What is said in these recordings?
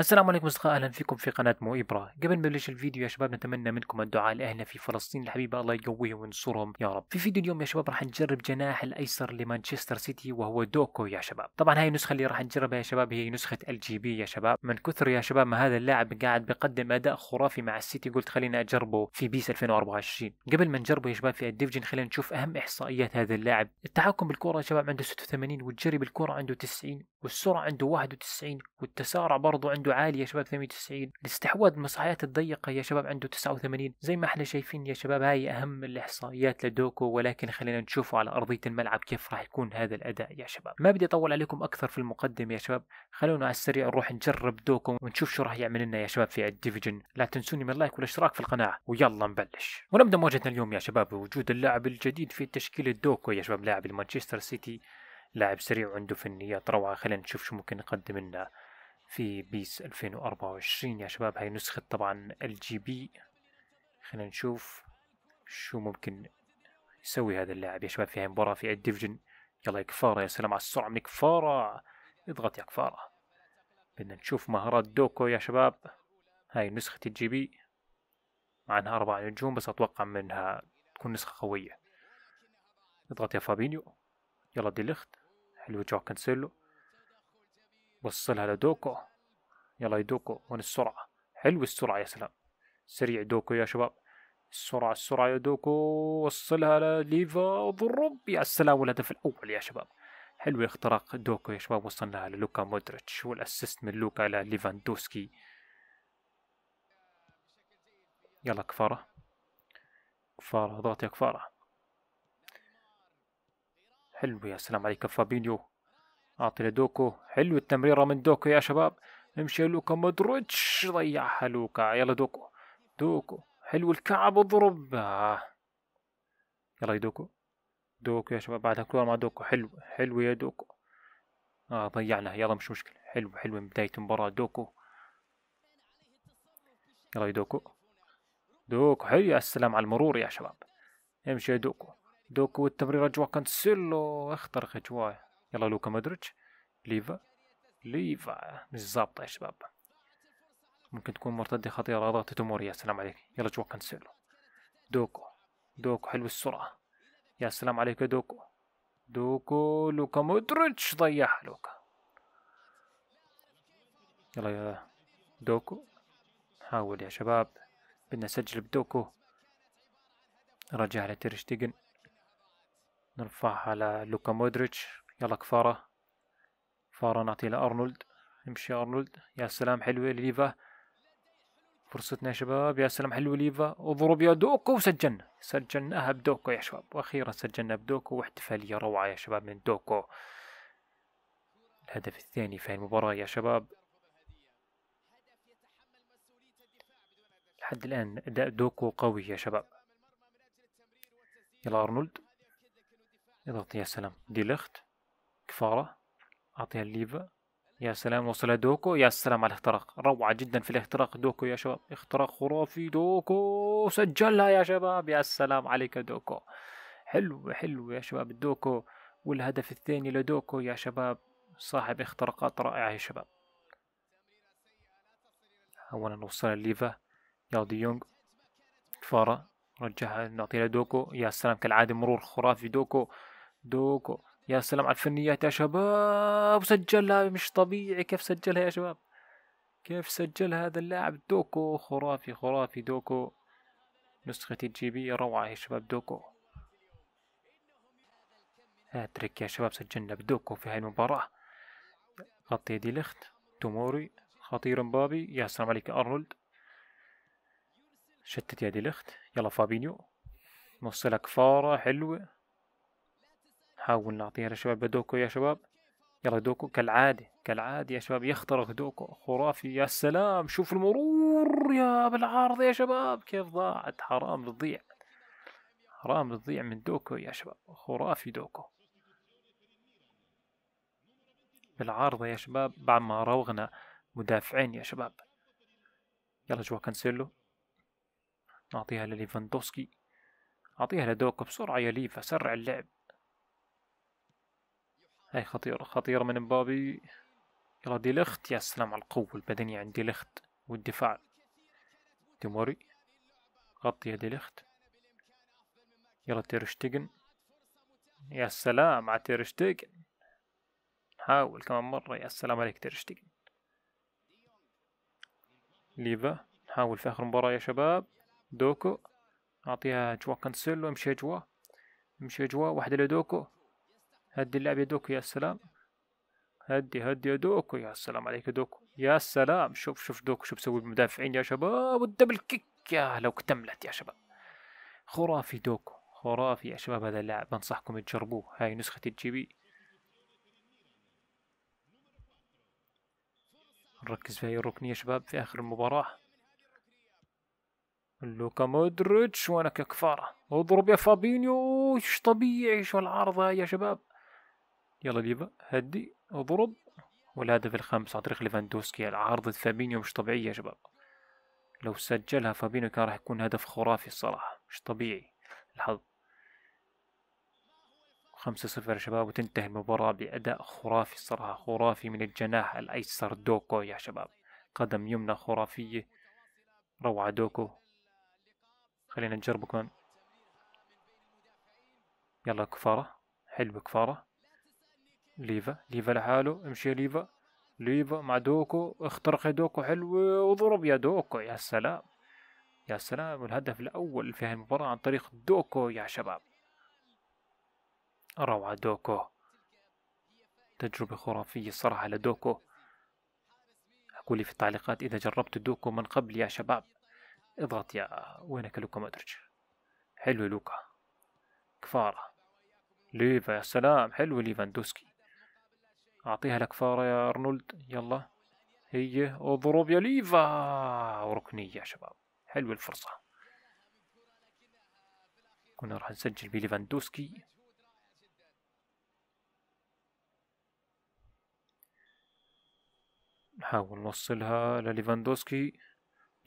السلام عليكم اصدقاء اهلا فيكم في قناه مو ابره قبل ما نبلش الفيديو يا شباب نتمنى منكم الدعاء لاهلنا في فلسطين الحبيبه الله يقويهم وينصرهم يا رب في فيديو اليوم يا شباب راح نجرب جناح الايسر لمانشستر سيتي وهو دوكو يا شباب طبعا هاي النسخه اللي راح نجربها يا شباب هي نسخه الجي بي يا شباب من كثر يا شباب ما هذا اللاعب قاعد بيقدم اداء خرافي مع السيتي قلت خلينا اجربه في بيس 2024 قبل ما نجربه يا شباب في الديفجن خلينا نشوف اهم احصائيات هذا اللاعب التحكم بالكره يا شباب عنده 86 والجري بالكره عنده 90 والسرعه عنده 91 والتسارع برضه عنده عنده عالي يا شباب 98 الاستحواذ المساحات الضيقة يا شباب عنده 89 زي ما احنا شايفين يا شباب هاي أهم الإحصائيات لدوكو ولكن خلينا نشوفه على أرضية الملعب كيف راح يكون هذا الأداء يا شباب ما بدي أطول عليكم أكثر في المقدمة يا شباب خلونا على السريع نروح نجرب دوكو ونشوف شو راح يعمل لنا يا شباب في الديفجن لا تنسوني من اللايك والاشتراك في القناة ويلا نبلش ونبدأ مواجهتنا اليوم يا شباب بوجود اللاعب الجديد في تشكيلة دوكو يا شباب لاعب المانشستر سيتي لاعب سريع وعنده فنيات روعة خلينا نشوف شو ممكن يقدم لنا في بيس 2024 يا شباب هاي نسخة طبعا ال جي بي خلينا نشوف شو ممكن يسوي هذا اللاعب يا شباب في هاي المباراة في الديفجن يلا يا كفارة يا سلام على السرعة من كفارة اضغط يا كفارة بدنا نشوف مهارات دوكو يا شباب هاي نسخة الجي بي مع انها اربع نجوم بس اتوقع منها تكون نسخة قوية اضغط يا فابينيو يلا دي لخت حلو جوا كانسيلو وصلها لدوكو يلا يا دوكو وين السرعة حلو السرعة يا سلام سريع دوكو يا شباب السرعة السرعة يا دوكو وصلها لليفا وضرب يا سلام والهدف الأول يا شباب حلو اختراق دوكو يا شباب وصلناها للوكا مودريتش والاسيست من لوكا لليفاندوسكي يلا كفارة كفارة ضغط يا كفارة حلو يا سلام عليك فابينيو أعطي لدوكو حلو التمريرة من دوكو يا شباب امشي لوكا مودريتش ضيعها لوكا يلا دوكو دوكو حلو الكعب اضرب آه. يلا دوكو دوكو يا شباب بعدها كور مع دوكو حلو حلو يا دوكو اه ضيعنا يلا مش مشكلة حلو حلو من بداية المباراة دوكو يلا دوكو دوكو حلو يا السلام على المرور يا شباب امشي يا دوكو دوكو والتمريرة جوا كانسيلو اخترق جواه يلا لوكا مودريتش ليفا ليفا مش ظابطه يا شباب ممكن تكون مرتده خطيره ضغطة تمور يا سلام عليك يلا جوا كانسيلو دوكو دوكو حلو السرعه يا سلام عليك يا دوكو دوكو لوكا مودريتش ضيعها لوكا يلا يا دوكو حاول يا شباب بدنا نسجل بدوكو رجع لتيرشتيجن نرفعها على لوكا مودريتش يلا كفارة كفارة نعطي لأرنولد يمشي أرنولد يا سلام حلوة ليفا فرصتنا يا شباب يا سلام حلوة ليفا اضرب يا دوكو وسجلنا سجلناها بدوكو يا شباب وأخيرا سجلنا بدوكو واحتفالية روعة يا شباب من دوكو الهدف الثاني في المباراة يا شباب لحد الآن أداء دوكو قوي يا شباب يلا أرنولد يضغط يا سلام دي لخت كفاره اعطيها الليفا يا سلام وصلها دوكو يا سلام على الاختراق روعه جدا في الاختراق دوكو يا شباب اختراق خرافي دوكو سجلها يا شباب يا سلام عليك دوكو حلو حلو يا شباب دوكو والهدف الثاني لدوكو يا شباب صاحب اختراقات رائعه يا شباب اولا وصل الليفا يا دي يونغ كفاره رجعها نعطيها دوكو يا سلام كالعاده مرور خرافي دوكو دوكو يا سلام على الفنيات يا شباب سجلها مش طبيعي كيف سجلها يا شباب كيف سجل هذا اللاعب دوكو خرافي خرافي دوكو نسخة الجيبية روعة يا شباب دوكو هاتريك يا شباب سجلنا بدوكو في هاي المباراة غطي دي لخت توموري خطير مبابي يا سلام عليك أرنولد شتت يا دي لخت يلا فابينيو نوصلك فارة حلوة نحاول نعطيها للشباب بدوكو يا شباب يلا دوكو كالعادة كالعادة يا شباب يخترق دوكو خرافي يا سلام شوف المرور يا بالعارضة يا شباب كيف ضاعت حرام بتضيع حرام بتضيع من دوكو يا شباب خرافي دوكو بالعارضة يا شباب بعد ما روغنا مدافعين يا شباب يلا جوا كانسيلو نعطيها لليفاندوسكي أعطيها لدوكو بسرعة يا ليفا سرع اللعب هاي خطيرة خطيرة من مبابي يلا دي لخت يا سلام على القوة البدنية عند دي لخت والدفاع تيموري غطي يا دي لخت يلا تيرشتيجن يا سلام على تيرشتيجن حاول كمان مرة يا سلام عليك تيرشتيجن ليفا نحاول في آخر مباراة يا شباب دوكو أعطيها جوا كانسيلو امشي جوا امشي جوا واحدة لدوكو هدي اللعب يا دوكو يا سلام هدي هدي يا دوكو يا سلام عليك يا دوكو يا سلام شوف شوف دوكو شو بسوي بالمدافعين يا شباب والدبل كيك يا لو اكتملت يا شباب خرافي دوكو خرافي يا شباب هذا اللاعب بنصحكم تجربوه هاي نسخة الجي بي نركز في هاي الركنية يا شباب في آخر المباراة لوكا مودريتش وانا كفارة اضرب يا فابينيو ايش طبيعي شو العارضة يا شباب يلا ليفا هدي اضرب والهدف الخامس عن طريق ليفاندوسكي العارضة فابينيو مش طبيعية يا شباب لو سجلها فابينيو كان راح يكون هدف خرافي الصراحة مش طبيعي الحظ خمسة صفر يا شباب وتنتهي المباراة بأداء خرافي الصراحة خرافي من الجناح الأيسر دوكو يا شباب قدم يمنى خرافية روعة دوكو خلينا نجربه كمان يلا كفارة حلو كفارة ليفا ليفا لحاله امشي يا ليفا ليفا مع دوكو اخترق دوكو حلوة وضرب يا دوكو يا سلام يا سلام الهدف الأول في هذه المباراة عن طريق دوكو يا شباب روعة دوكو تجربة خرافية صراحة لدوكو أقولي في التعليقات إذا جربت دوكو من قبل يا شباب اضغط يا وينك لوكا مدرج حلو لوكا كفارة ليفا يا سلام حلو ليفاندوسكي أعطيها لك فارة يا أرنولد يلا هي أضرب يا ليفا وركنية يا شباب حلوة الفرصة كنا راح نسجل بليفاندوسكي نحاول نوصلها لليفاندوسكي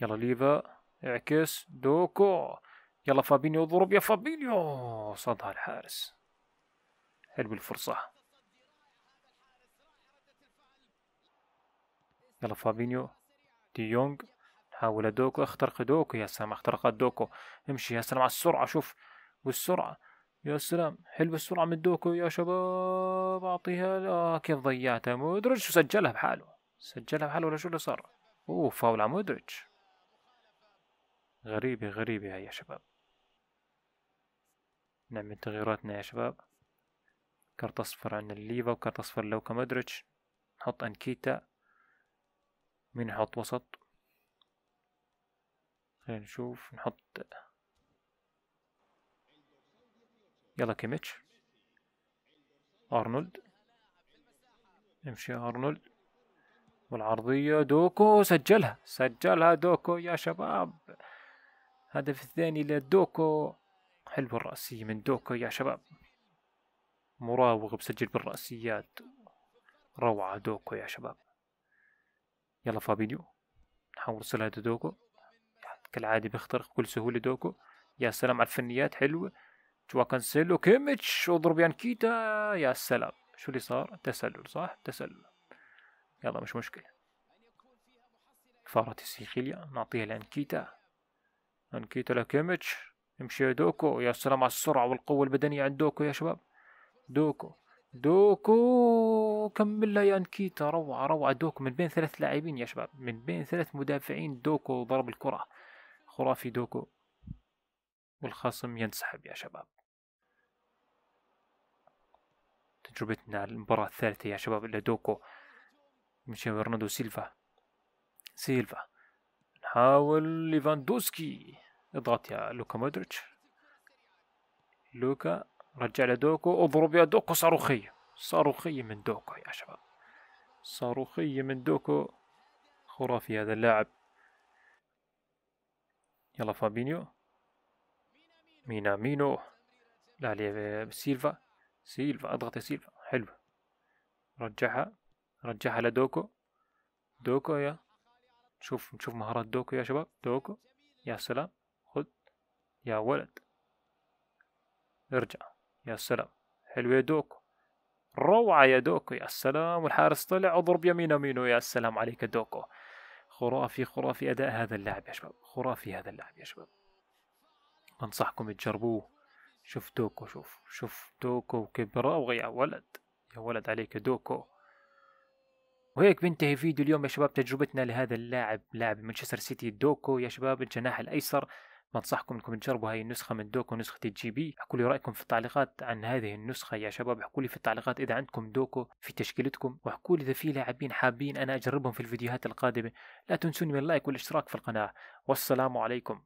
يلا ليفا اعكس دوكو يلا فابينيو اضرب يا فابينيو صدها الحارس حلو الفرصة يلا فابينيو دي يونغ حاول دوكو اخترق دوكو يا سلام اخترق دوكو امشي يا سلام على السرعة شوف والسرعة يا سلام حلو السرعة من دوكو يا شباب اعطيها لكن آه، كيف ضيعتها مودريتش وسجلها بحاله سجلها بحاله ولا شو اللي صار اوه فاول على مودريتش غريبة غريبة هاي يا شباب نعمل تغييراتنا يا شباب كرت اصفر عن الليفا وكرت اصفر لوكا مودريتش نحط انكيتا مين نحط وسط خلينا نشوف نحط يلا كيميتش ارنولد امشي ارنولد والعرضية دوكو سجلها سجلها دوكو يا شباب هدف الثاني لدوكو حلو الرأسية من دوكو يا شباب مراوغ بسجل بالرأسيات روعة دوكو يا شباب يلا فابينيو نحاول نرسلها لدوكو كالعادي بيخترق بكل سهوله دوكو يا سلام على الفنيات حلوه جوا كانسيلو كيميتش واضرب يانكيتا يا سلام شو اللي صار تسلل صح تسلل يلا مش مشكله فارت السيخيليا نعطيها لانكيتا انكيتا لكيميتش امشي يا دوكو يا سلام على السرعه والقوه البدنيه عند دوكو يا شباب دوكو دوكو كمل يا نكيتا روعة روعة دوكو من بين ثلاث لاعبين يا شباب من بين ثلاث مدافعين دوكو ضرب الكرة خرافي دوكو والخصم ينسحب يا شباب تجربتنا المباراة الثالثة يا شباب إلا دوكو مشي برناردو سيلفا سيلفا نحاول ليفاندوسكي اضغط يا لوكا مودريتش لوكا رجع لدوكو اضرب يا دوكو صاروخية صاروخية من دوكو يا شباب صاروخية من دوكو خرافي هذا اللاعب يلا فابينيو مينا مينو لا لي سيلفا سيلفا اضغط يا سيلفا حلو رجعها رجعها لدوكو دوكو يا شوف نشوف مهارات دوكو يا شباب دوكو يا سلام خذ يا ولد ارجع يا سلام حلو يا دوكو روعة يا دوكو يا سلام والحارس طلع وضرب يمين مينو يا سلام عليك يا دوكو خرافي خرافي أداء هذا اللاعب يا شباب خرافي هذا اللاعب يا شباب أنصحكم تجربوه شوف دوكو شوف شوف دوكو كبرة يا ولد يا ولد عليك دوكو وهيك بينتهي فيديو اليوم يا شباب تجربتنا لهذا اللاعب لاعب مانشستر سيتي دوكو يا شباب الجناح الايسر بنصحكم انكم تجربوا هاي النسخة من دوكو نسخة الجي بي احكوا لي رأيكم في التعليقات عن هذه النسخة يا شباب احكوا لي في التعليقات اذا عندكم دوكو في تشكيلتكم واحكوا لي اذا في لاعبين حابين انا اجربهم في الفيديوهات القادمة لا تنسوني من اللايك والاشتراك في القناة والسلام عليكم